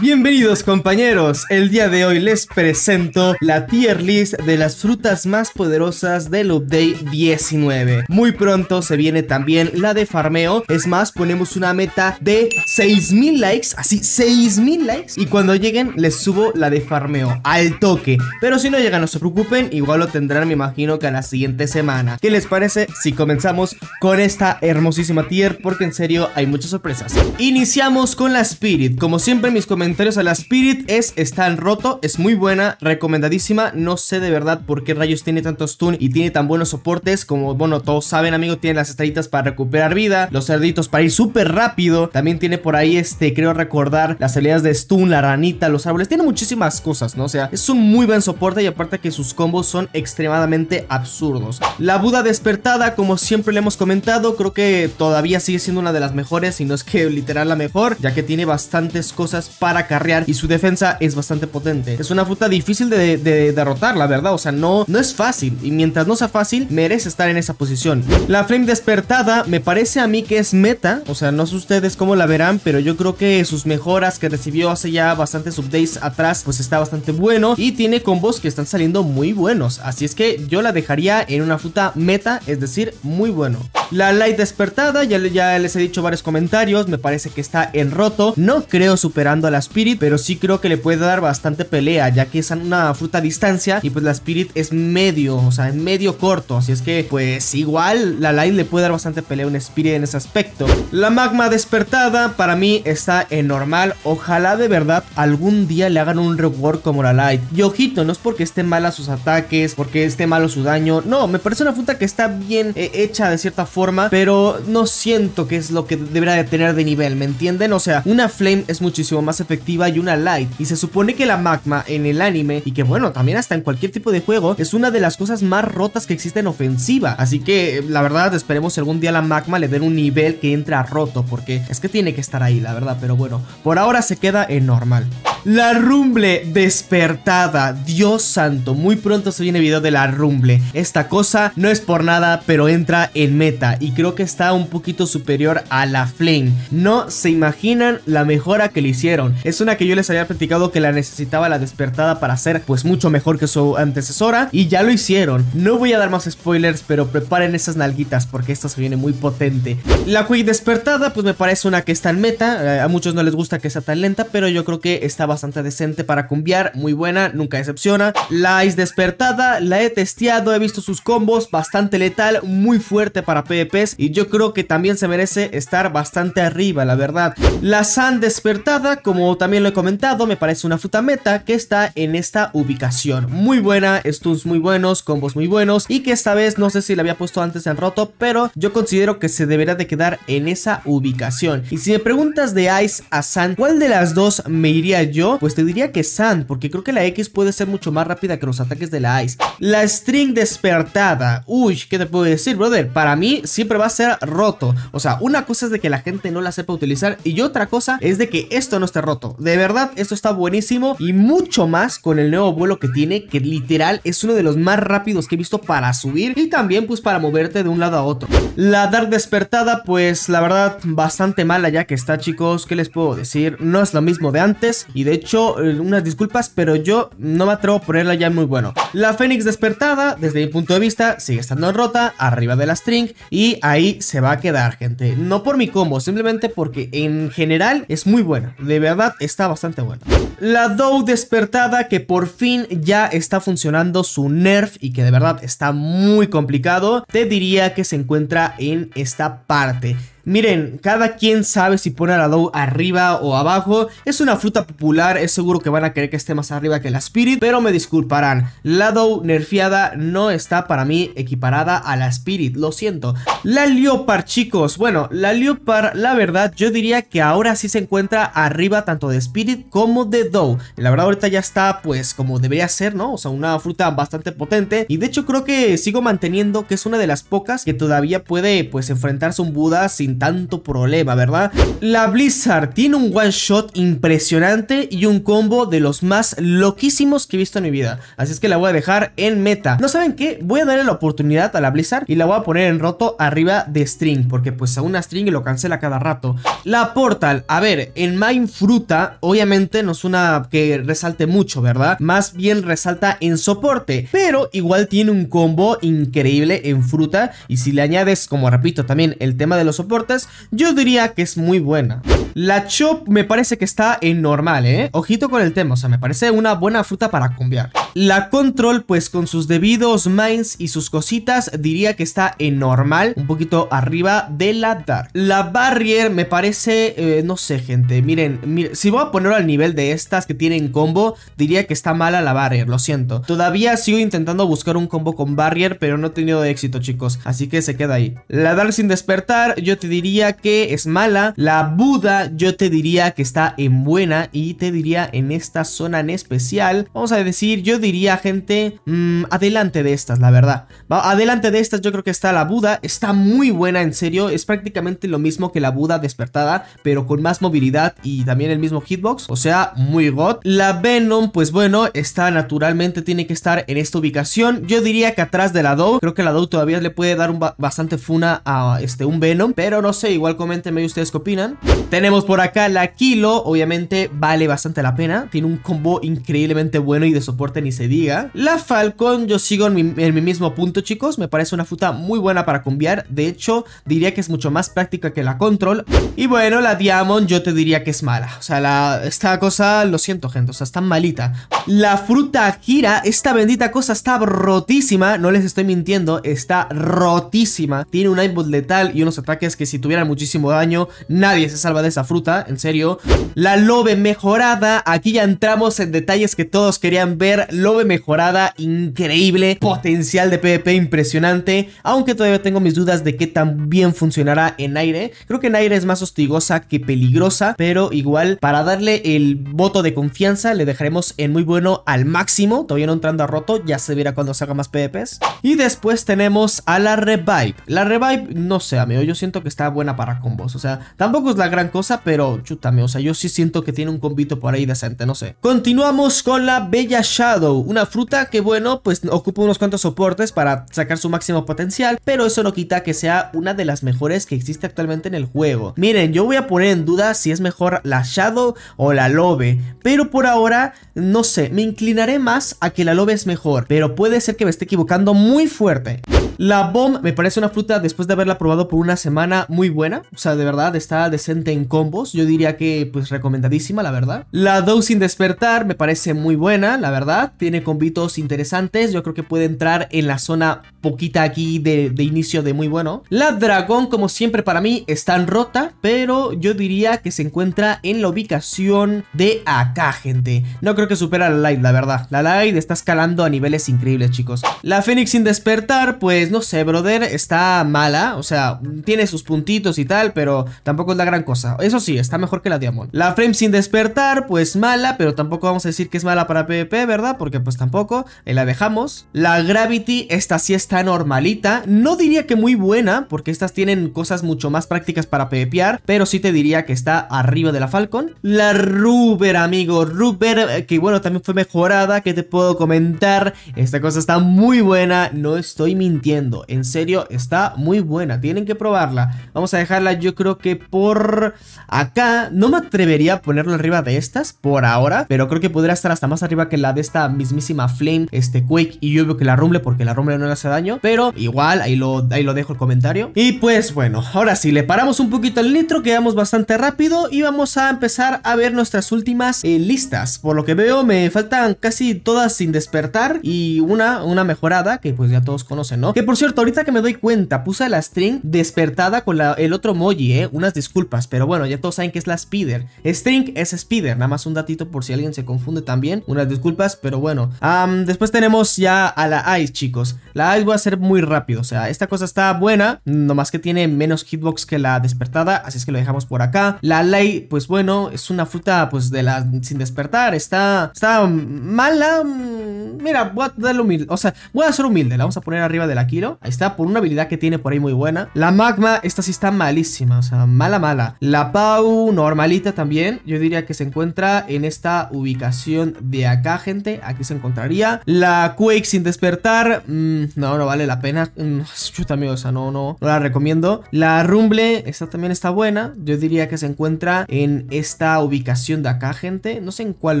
Bienvenidos compañeros, el día de hoy les presento la tier list de las frutas más poderosas del update 19. Muy pronto se viene también la de farmeo, es más ponemos una meta de 6000 likes, así 6000 likes y cuando lleguen les subo la de farmeo al toque. Pero si no llegan no se preocupen, igual lo tendrán me imagino que a la siguiente semana. ¿Qué les parece si comenzamos con esta hermosísima tier? Porque en serio hay muchas sorpresas. Iniciamos con la Spirit, como siempre mis comentarios comentarios a la Spirit es está en roto, es muy buena, recomendadísima. No sé de verdad por qué rayos tiene tantos stun y tiene tan buenos soportes. Como, bueno, todos saben, amigo, tiene las estrellitas para recuperar vida, los cerditos para ir súper rápido. También tiene por ahí, este, creo recordar, las habilidades de stun, la ranita, los árboles. Tiene muchísimas cosas, ¿no? O sea, es un muy buen soporte y aparte que sus combos son extremadamente absurdos. La Buda despertada, como siempre le hemos comentado, creo que todavía sigue siendo una de las mejores, si no es que literal la mejor, ya que tiene bastantes cosas para carrear y su defensa es bastante potente. Es una fruta difícil de, derrotar, la verdad. O sea, no, no es fácil. Y mientras no sea fácil, merece estar en esa posición. La Flame despertada me parece a mí que es meta. O sea, no sé ustedes cómo la verán, pero yo creo que sus mejoras que recibió hace ya bastantes updates atrás, pues está bastante bueno. Y tiene combos que están saliendo muy buenos. Así es que yo la dejaría en una fruta meta, es decir, muy bueno. La Light despertada, ya, les he dicho varios comentarios, me parece que está en roto. No creo superando a la Spirit, pero sí creo que le puede dar bastante pelea, ya que es una fruta a distancia y pues la Spirit es medio, o sea, es medio corto. Así es que pues igual la Light le puede dar bastante pelea a una Spirit en ese aspecto. La Magma despertada para mí está en normal. Ojalá de verdad algún día le hagan un reward como la Light. Y ojito, no es porque esté mal a sus ataques, porque esté malo su daño. No, me parece una fruta que está bien eh, hecha de cierta forma pero no siento que es lo que deberá tener de nivel, ¿me entienden? O sea, una Flame es muchísimo más efectiva y una Light, y se supone que la Magma en el anime, y que bueno, también hasta en cualquier tipo de juego, es una de las cosas más rotas que existen ofensiva, así que la verdad esperemos algún día la Magma le den un nivel que entra roto, porque es que tiene que estar ahí, la verdad, pero bueno, por ahora se queda en normal. La Rumble despertada, Dios santo, muy pronto se viene video de la Rumble, esta cosa no es por nada, pero entra en meta y creo que está un poquito superior a la Flame. No se imaginan la mejora que le hicieron. Es una que yo les había platicado que la necesitaba la despertada para ser pues mucho mejor que su antecesora y ya lo hicieron. No voy a dar más spoilers, pero preparen esas nalguitas porque esta se viene muy potente. La Quick despertada pues me parece una que está en meta. Eh, a muchos no les gusta que sea tan lenta, pero yo creo que está bastante decente para cumbiar. Muy buena, nunca decepciona. La Ice despertada, la he testeado, he visto sus combos, bastante letal, muy fuerte para P y yo creo que también se merece estar bastante arriba, la verdad. La San Despertada, como también lo he comentado, me parece una fruta meta que está en esta ubicación. Muy buena, stuns muy buenos, combos muy buenos y que esta vez no sé si la había puesto antes en roto, pero yo considero que se deberá de quedar en esa ubicación. Y si me preguntas de Ice a San, ¿cuál de las dos me iría yo? Pues te diría que San, porque creo que la X puede ser mucho más rápida que los ataques de la Ice. La String Despertada, uy, ¿qué te puedo decir, brother? Para mí siempre va a ser roto. O sea, una cosa es de que la gente no la sepa utilizar y otra cosa es de que esto no esté roto. De verdad, esto está buenísimo y mucho más con el nuevo vuelo que tiene, que literal es uno de los más rápidos que he visto para subir y también pues para moverte de un lado a otro. La Dark Despertada, pues la verdad, bastante mala ya que está, chicos. ¿Qué les puedo decir? No es lo mismo de antes y de hecho, eh, unas disculpas, pero yo no me atrevo a ponerla ya muy bueno. La Fénix Despertada, desde mi punto de vista, sigue estando rota, arriba de la string y y ahí se va a quedar, gente. No por mi combo, simplemente porque en general es muy buena. De verdad, está bastante buena. La Dow despertada que por fin ya está funcionando su nerf y que de verdad está muy complicado. Te diría que se encuentra en esta parte. Miren, cada quien sabe si pone la Dow arriba o abajo. Es una fruta popular, es seguro que van a querer que esté más arriba que la Spirit, pero me disculparán. La Dow nerfeada no está para mí equiparada a la Spirit, lo siento. La Leopard, chicos. Bueno, la Leopard, la verdad, yo diría que ahora sí se encuentra arriba tanto de Spirit como de Dow. La verdad, ahorita ya está, pues, como debería ser, ¿no? O sea, una fruta bastante potente. Y de hecho, creo que sigo manteniendo que es una de las pocas que todavía puede, pues, enfrentarse un Buda sin tanto problema, ¿verdad? La Blizzard tiene un one shot impresionante y un combo de los más loquísimos que he visto en mi vida. Así es que la voy a dejar en meta. ¿No saben qué? Voy a darle la oportunidad a la Blizzard y la voy a poner en roto arriba de String, porque pues a una String lo cancela cada rato. La Portal, a ver, en fruta, obviamente no es una que resalte mucho, ¿verdad? Más bien resalta en soporte, pero igual tiene un combo increíble en fruta y si le añades, como repito, también el tema de los soportes, yo diría que es muy buena. La Chop me parece que está en normal, ¿eh? Ojito con el tema, o sea, me parece una buena fruta para cambiar. La control pues con sus debidos mines y sus cositas diría que está en normal, un poquito arriba de la dark. La barrier me parece, eh, no sé gente, miren, si voy a ponerlo al nivel de estas que tienen combo, diría que está mala la barrier, lo siento. Todavía sigo intentando buscar un combo con barrier, pero no he tenido éxito chicos, así que se queda ahí. La dark sin despertar yo te diría que es mala, la Buda yo te diría que está en buena y te diría en esta zona en especial, vamos a decir yo diría, gente, mm, adelante de estas, la verdad. adelante de estas yo creo que está la Buda. Está muy buena, en serio. Es prácticamente lo mismo que la Buda despertada, pero con más movilidad y también el mismo hitbox. O sea, muy god. La Venom, pues bueno, está naturalmente, tiene que estar en esta ubicación. Yo diría que atrás de la Dow. Creo que la Dow todavía le puede dar un bastante funa a este, un Venom. Pero no sé, igual comentenme ustedes qué opinan. Tenemos por acá la Kilo. Obviamente vale bastante la pena. Tiene un combo increíblemente bueno y de soporte se diga. La Falcon, yo sigo en mi, mismo punto, chicos. Me parece una fruta muy buena para cambiar De hecho, diría que es mucho más práctica que la Control. Y bueno, la Diamond yo te diría que es mala. O sea, la, esta cosa, lo siento, gente. O sea, está malita. La fruta gira, esta bendita cosa está rotísima. No les estoy mintiendo, está rotísima. Tiene un aimbot letal y unos ataques que si tuvieran muchísimo daño, nadie se salva de esa fruta, en serio. La Love mejorada, aquí ya entramos en detalles que todos querían ver love mejorada increíble, potencial de PvP impresionante, aunque todavía tengo mis dudas de que tan bien funcionará en aire. Creo que en aire es más hostigosa que peligrosa, pero igual para darle el voto de confianza le dejaremos en muy bueno al máximo, todavía no entrando a roto, ya se verá cuando salga más PvPs. Y después tenemos a la Revive. La Revive, no sé, amigo, yo siento que está buena para combos, o sea, tampoco es la gran cosa, pero chútame, o sea, yo sí siento que tiene un combito por ahí decente, no sé. Continuamos con la Bella Shadow una fruta que bueno, pues ocupa unos cuantos soportes para sacar su máximo potencial, pero eso no quita que sea una de las mejores que existe actualmente en el juego. Miren, yo voy a poner en duda si es mejor la Shadow o la Lobe, pero por ahora, no sé, me inclinaré más a que la Lobe es mejor, pero puede ser que me esté equivocando muy fuerte. La Bomb me parece una fruta después de haberla probado por una semana muy buena, o sea, de verdad está decente en combos, yo diría que pues recomendadísima la verdad. La Dow sin despertar me parece muy buena, la verdad tiene convitos interesantes, yo creo que puede entrar en la zona poquita aquí de, inicio de muy bueno. La dragón, como siempre para mí, está en rota, pero yo diría que se encuentra en la ubicación de acá, gente. No creo que supera la light, la verdad. La light está escalando a niveles increíbles, chicos. La Fénix sin despertar, pues no sé, brother, está mala, o sea, tiene sus puntitos y tal, pero tampoco es la gran cosa. Eso sí, está mejor que la Diamond. La Frame sin despertar, pues mala, pero tampoco vamos a decir que es mala para PvP, ¿verdad? porque pues tampoco, eh, la dejamos. La Gravity, esta sí está normalita, no diría que muy buena, porque estas tienen cosas mucho más prácticas para pepear, pero sí te diría que está arriba de la Falcon. La Ruber, amigo, Ruber, eh, que bueno, también fue mejorada, que te puedo comentar? Esta cosa está muy buena, no estoy mintiendo, en serio, está muy buena, tienen que probarla. Vamos a dejarla yo creo que por acá, no me atrevería a ponerla arriba de estas por ahora, pero creo que podría estar hasta más arriba que la de esta mismísima Flame, este Quake y yo veo que la Rumble porque la Rumble no le hace daño, pero igual ahí lo, ahí lo dejo el comentario. Y pues bueno, ahora si le paramos un poquito el nitro, quedamos bastante rápido y vamos a empezar a ver nuestras últimas eh, listas. Por lo que veo me faltan casi todas sin despertar y una, una mejorada que pues ya todos conocen, ¿no? Que por cierto, ahorita que me doy cuenta, puse la string despertada con la, el otro moji, ¿eh? Unas disculpas, pero bueno, ya todos saben que es la spider. String es spider, nada más un datito por si alguien se confunde también, unas disculpas, pero bueno bueno. después tenemos ya a la Ice, chicos. La Ice voy a hacer muy rápido, o sea, esta cosa está buena, nomás que tiene menos hitbox que la despertada, así es que lo dejamos por acá. La Ley, pues bueno, es una fruta pues de la sin despertar, está, está mala. Mm, mira, voy a darle humilde, o sea, voy a ser humilde, la vamos a poner arriba de la Kilo. Ahí está, por una habilidad que tiene por ahí muy buena. La Magma, esta sí está malísima, o sea, mala, mala. La Pau, normalita también, yo diría que se encuentra en esta ubicación de acá, gente, aquí aquí se encontraría. La Quake sin despertar, mm, no, no vale la pena. Mm, yo chuta, amigo, o sea, no, no, no la recomiendo. La Rumble, esta también está buena. Yo diría que se encuentra en esta ubicación de acá, gente. No sé en cuál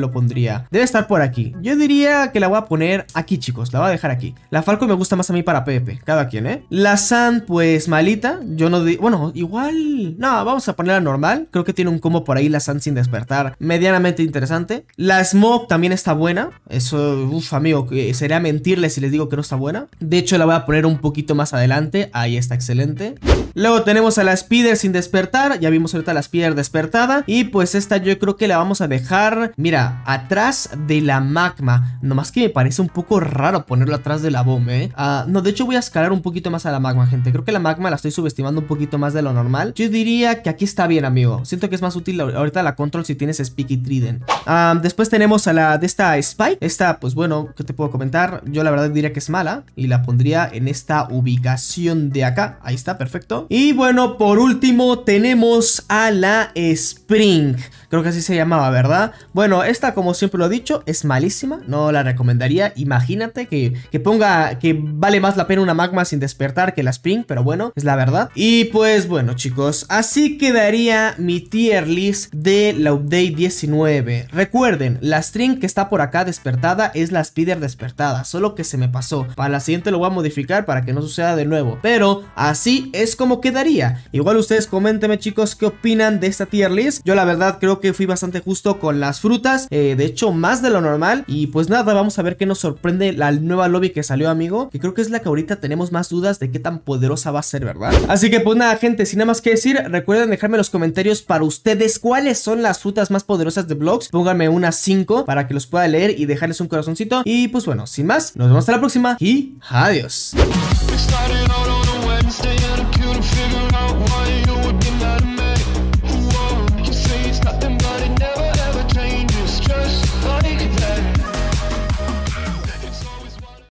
lo pondría. Debe estar por aquí. Yo diría que la voy a poner aquí, chicos. La voy a dejar aquí. La Falco me gusta más a mí para PvP. Cada quien, ¿eh? La Sand, pues malita. Yo no... Bueno, igual... No, vamos a ponerla normal. Creo que tiene un combo por ahí la Sand sin despertar. Medianamente interesante. La Smoke también está buena. Eso, uff, amigo, sería mentirle si les digo que no está buena. De hecho, la voy a poner un poquito más adelante. Ahí está, excelente. Luego tenemos a la Spider sin despertar. Ya vimos ahorita la Spider despertada. Y pues esta yo creo que la vamos a dejar, mira, atrás de la magma. Nomás que me parece un poco raro ponerla atrás de la bomba, ¿eh? Ah, no, de hecho voy a escalar un poquito más a la magma, gente. Creo que la magma la estoy subestimando un poquito más de lo normal. Yo diría que aquí está bien, amigo. Siento que es más útil ahorita la control si tienes Speaky Trident. Ah, después tenemos a la de esta Spike. Esta, pues bueno, ¿qué te puedo comentar? Yo la verdad diría que es mala y la pondría en esta ubicación de acá. Ahí está, perfecto. Y bueno, por último tenemos a la Spring. Creo que así se llamaba, ¿verdad? Bueno, esta como siempre lo he dicho, es malísima. No la recomendaría. Imagínate que, ponga que vale más la pena una magma sin despertar que la Spring, pero bueno, es la verdad. Y pues bueno, chicos, así quedaría mi tier list de la update 19. Recuerden, la string que está por acá despertando es la speeder despertada, solo que se me pasó. Para la siguiente lo voy a modificar para que no suceda de nuevo. Pero así es como quedaría. Igual ustedes coméntenme chicos qué opinan de esta tier list. Yo la verdad creo que fui bastante justo con las frutas, eh, de hecho más de lo normal. Y pues nada, vamos a ver qué nos sorprende la nueva lobby que salió amigo, que creo que es la que ahorita tenemos más dudas de qué tan poderosa va a ser, ¿verdad? Así que pues nada gente, sin nada más que decir, recuerden dejarme los comentarios para ustedes cuáles son las frutas más poderosas de vlogs, Pónganme unas 5 para que los pueda leer y dejar un corazoncito. Y pues bueno, sin más, nos vemos hasta la próxima y adiós.